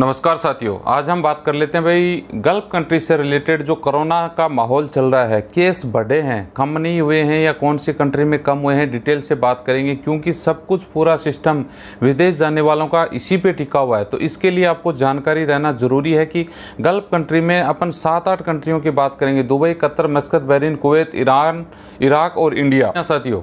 नमस्कार साथियों आज हम बात कर लेते हैं भाई गल्फ कंट्री से रिलेटेड जो कोरोना का माहौल चल रहा है केस बढ़े हैं कम नहीं हुए हैं या कौन सी कंट्री में कम हुए हैं डिटेल से बात करेंगे क्योंकि सब कुछ पूरा सिस्टम विदेश जाने वालों का इसी पे टिका हुआ है तो इसके लिए आपको जानकारी रहना ज़रूरी है कि गल्फ कंट्री में अपन सात आठ कंट्रियों की बात करेंगे Dubai Qatar Muscat Bahrain Kuwait Iran Iraq और इंडिया हाँ साथियों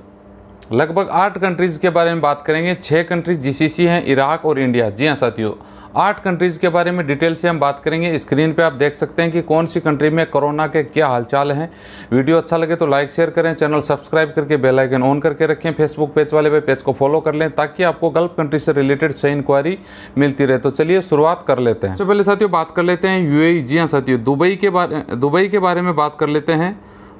लगभग आठ कंट्रीज़ के बारे में बात करेंगे छः कंट्री जी हैं इराक और इंडिया जी हाँ साथियों आठ कंट्रीज़ के बारे में डिटेल से हम बात करेंगे स्क्रीन पे आप देख सकते हैं कि कौन सी कंट्री में कोरोना के क्या हालचाल हैं वीडियो अच्छा लगे तो लाइक शेयर करें चैनल सब्सक्राइब करके बेल आइकन ऑन करके रखें फेसबुक पेज वाले पे पेज को फॉलो कर लें ताकि आपको गल्फ कंट्री से रिलेटेड सही इंक्वायरी मिलती रहे तो चलिए शुरुआत कर लेते हैं सबसे पहले साथियों बात कर लेते हैं यू जी हाँ साथियों दुबई के बारे दुबई के बारे में बात कर लेते हैं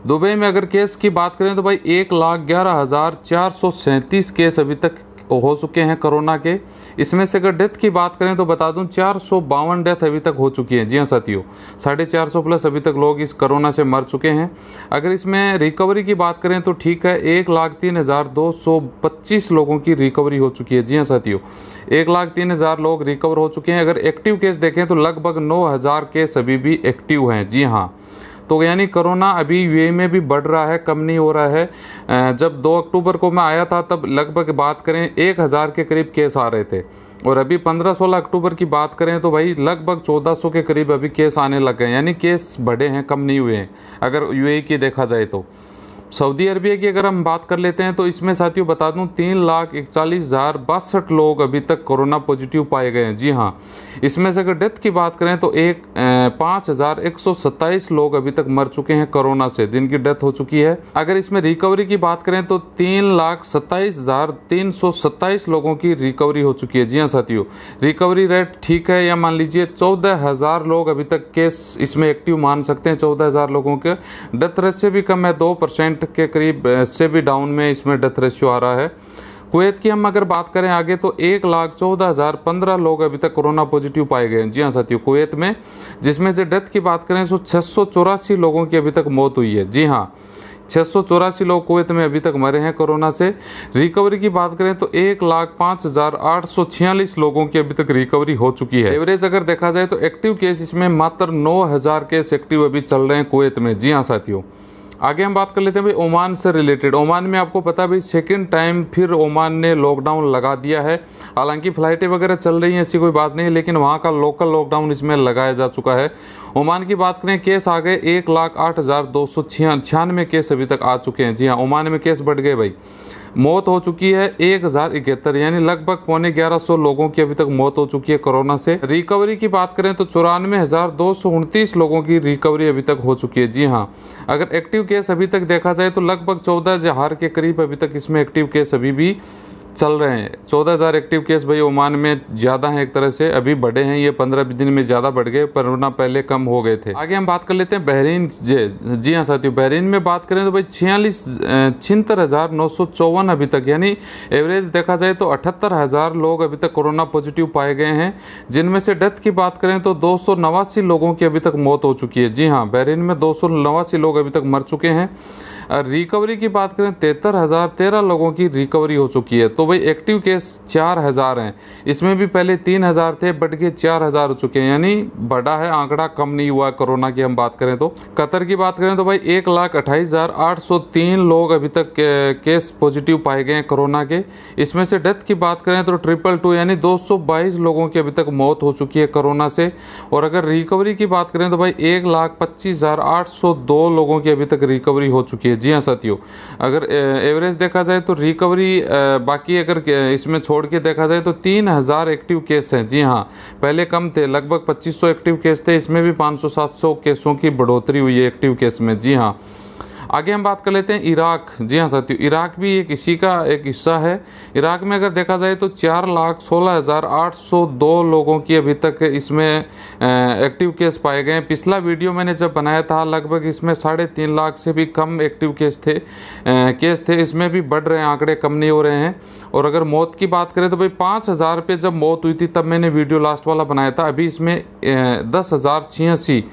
दुबई में अगर केस की बात करें तो भाई एक लाख ग्यारह हज़ार चार सौ सैंतीस केस अभी तक हो चुके हैं कोरोना के इसमें से अगर डेथ की बात करें तो बता दूं चार सौ बावन डेथ अभी तक हो चुकी है जी हाँ साथियों साढ़े चार सौ प्लस अभी तक लोग इस कोरोना से मर चुके हैं अगर इसमें रिकवरी की बात करें तो ठीक है एक लाख तीन हज़ार दो सौ पच्चीस लोगों की रिकवरी हो चुकी है जी हाँ साथियों एक लाख तीन हज़ार लोग रिकवर हो चुके हैं अगर एक्टिव केस देखें तो लगभग नौ हज़ार केस अभी भी एक्टिव हैं जी हाँ तो यानी कोरोना अभी यू में भी बढ़ रहा है कम नहीं हो रहा है जब 2 अक्टूबर को मैं आया था तब लगभग बात करें एक हज़ार के करीब केस आ रहे थे और अभी 15-16 अक्टूबर की बात करें तो भाई लगभग 1400 के करीब अभी केस आने लग गए यानी केस बढ़े हैं कम नहीं हुए हैं अगर यू की देखा जाए तो सऊदी अरबिया की अगर हम बात कर लेते हैं तो इसमें साथियों बता दूं तीन लाख इकतालीस हज़ार बासठ लोग अभी तक कोरोना पॉजिटिव पाए गए हैं जी हाँ इसमें से अगर डेथ की बात करें तो एक पाँच हज़ार एक सौ सत्ताईस लोग अभी तक मर चुके हैं कोरोना से जिनकी डेथ हो चुकी है अगर इसमें रिकवरी की बात करें तो तीन लाख सत्ताईस हज़ार तीन सौ सत्ताईस लोगों की रिकवरी हो चुकी है जी हाँ साथियों रिकवरी रेट ठीक है या मान लीजिए चौदह हज़ार लोग अभी तक केस इसमें एक्टिव मान सकते हैं चौदह हज़ार लोगों के डेथ रेट से भी कम है दो परसेंट परसेंट के करीब से भी डाउन में इसमें डेथ रेशियो आ रहा है कुवैत की हम अगर बात करें आगे तो एक लाख चौदह हज़ार पंद्रह लोग अभी तक कोरोना पॉजिटिव पाए गए हैं जी हाँ साथियों कुवैत में जिसमें से डेथ की बात करें तो छः लोगों की अभी तक मौत हुई है जी हाँ छः लोग कुवैत में अभी तक मरे हैं कोरोना से रिकवरी की बात करें तो एक लाख पाँच हज़ार आठ सौ छियालीस लोगों की अभी तक रिकवरी हो चुकी है एवरेज अगर देखा जाए तो एक्टिव केस इसमें मात्र नौ हज़ार केस एक्टिव अभी चल रहे हैं कुवैत में जी हाँ साथियों आगे हम बात कर लेते हैं भाई ओमान से रिलेटेड ओमान में आपको पता है भाई सेकेंड टाइम फिर ओमान ने लॉकडाउन लगा दिया है हालांकि फ़्लाइटें वगैरह चल रही हैं ऐसी कोई बात नहीं है लेकिन वहाँ का लोकल लॉकडाउन इसमें लगाया जा चुका है ओमान की बात करें केस आ गए एक लाख आठ हज़ार दो सौ छियानवे केस अभी तक आ चुके हैं जी हाँ ओमान में केस बढ़ गए भाई मौत हो चुकी है एक हजार इकहत्तर यानी लगभग पौने ग्यारह सौ लोगों की अभी तक मौत हो चुकी है कोरोना से रिकवरी की बात करें तो चौरानवे हजार दो सौ उनतीस लोगों की रिकवरी अभी तक हो चुकी है जी हाँ अगर एक्टिव केस अभी तक देखा जाए तो लगभग चौदह हजार के करीब अभी तक इसमें एक्टिव केस अभी भी चल रहे हैं चौदह हज़ार एक्टिव केस भाई ओमान में ज़्यादा हैं एक तरह से अभी बढ़े हैं ये पंद्रह दिन में ज़्यादा बढ़ गए पर वरना पहले कम हो गए थे आगे हम बात कर लेते हैं बहरीन जे जी हाँ साथियों बहरीन में बात करें तो भाई छियालीस छिहत्तर हज़ार नौ सौ चौवन अभी तक यानी एवरेज देखा जाए तो अठहत्तर हज़ार लोग अभी तक कोरोना पॉजिटिव पाए गए हैं जिनमें से डेथ की बात करें तो दो सौ नवासी लोगों की अभी तक मौत हो चुकी है जी हाँ बहरीन में दो सौ नवासी लोग अभी तक मर चुके हैं रिकवरी की बात करें तेहत्तर हज़ार तेरह लोगों की रिकवरी हो चुकी है तो भाई एक्टिव केस चार हज़ार हैं इसमें भी पहले तीन हज़ार थे बट के चार हज़ार हो चुके हैं यानी बड़ा है आंकड़ा कम नहीं हुआ कोरोना की हम बात करें तो कतर की बात करें तो भाई एक लाख अट्ठाईस हज़ार आठ सौ तीन लोग अभी तक केस पॉजिटिव पाए गए हैं कोरोना के इसमें से डेथ की बात करें तो ट्रिपल टू यानी बाईस लोगों की अभी तक मौत हो चुकी है कोरोना से और अगर रिकवरी की बात करें तो भाई एक लाख पच्चीस हज़ार आठ सौ दो लोगों की अभी तक रिकवरी हो चुकी है जी हाँ साथियों अगर एवरेज देखा जाए तो रिकवरी बाकी अगर इसमें छोड़ के देखा जाए तो तीन हज़ार एक्टिव केस हैं जी हाँ पहले कम थे लगभग 2500 एक्टिव केस थे इसमें भी 500-700 केसों की बढ़ोतरी हुई है एक्टिव केस में जी हाँ आगे हम बात कर लेते हैं इराक जी हाँ साथियों इराक भी एक इसी का एक हिस्सा है इराक में अगर देखा जाए तो चार लाख सोलह हज़ार आठ सौ दो लोगों की अभी तक इसमें एक्टिव केस पाए गए हैं पिछला वीडियो मैंने जब बनाया था लगभग इसमें साढ़े तीन लाख से भी कम एक्टिव केस थे केस थे इसमें भी बढ़ रहे हैं आंकड़े कम नहीं हो रहे हैं और अगर मौत की बात करें तो भाई पाँच हज़ार पे जब मौत हुई थी तब मैंने वीडियो लास्ट वाला बनाया था अभी इसमें दस हज़ार छियासी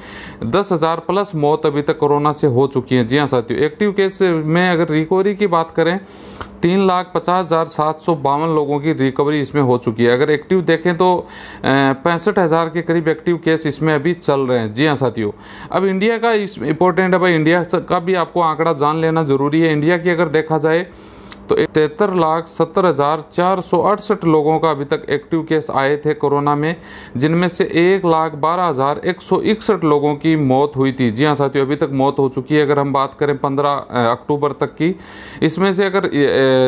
दस हज़ार प्लस मौत अभी तक कोरोना से हो चुकी है जी हाँ साथियों जाती है एक्टिव केस में अगर रिकवरी की बात करें तीन लाख पचास हज़ार सात सौ बावन लोगों की रिकवरी इसमें हो चुकी है अगर एक्टिव देखें तो पैंसठ हज़ार के करीब एक्टिव केस इसमें अभी चल रहे हैं जी हाँ साथियों अब इंडिया का इंपॉर्टेंट है भाई इंडिया का भी आपको आंकड़ा जान लेना ज़रूरी है इंडिया की अगर देखा जाए तो तिहत्तर लाख सत्तर हज़ार चार सौ अड़सठ लोगों का अभी तक एक्टिव केस आए थे कोरोना में जिनमें से एक लाख बारह हज़ार एक सौ इकसठ लोगों की मौत हुई थी जी हाँ साथियों अभी तक मौत हो चुकी है अगर हम बात करें पंद्रह अक्टूबर तक की इसमें से अगर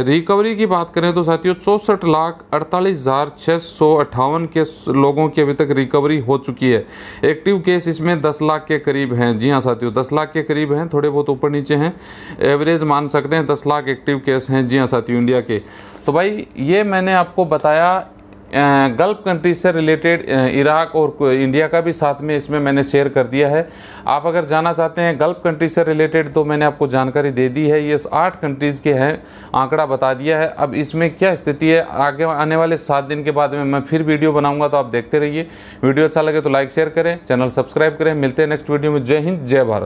रिकवरी की बात करें तो साथियों चौंसठ लाख अड़तालीस हज़ार छः सौ अट्ठावन के लोगों की अभी तक रिकवरी हो चुकी है एक्टिव केस इसमें दस लाख के करीब हैं जी हाँ साथियों दस लाख के करीब हैं थोड़े बहुत ऊपर नीचे हैं एवरेज मान सकते हैं दस लाख एक्टिव केस हैं जी हाँ साथियों इंडिया के तो भाई ये मैंने आपको बताया गल्फ कंट्री से रिलेटेड इराक और इंडिया का भी साथ में इसमें मैंने शेयर कर दिया है आप अगर जाना चाहते हैं गल्फ कंट्री से रिलेटेड तो मैंने आपको जानकारी दे दी है ये आठ कंट्रीज़ के हैं आंकड़ा बता दिया है अब इसमें क्या स्थिति है आगे आने वाले सात दिन के बाद में मैं फिर वीडियो बनाऊँगा तो आप देखते रहिए वीडियो अच्छा लगे तो लाइक शेयर करें चैनल सब्सक्राइब करें मिलते हैं नेक्स्ट वीडियो में जय हिंद जय भारत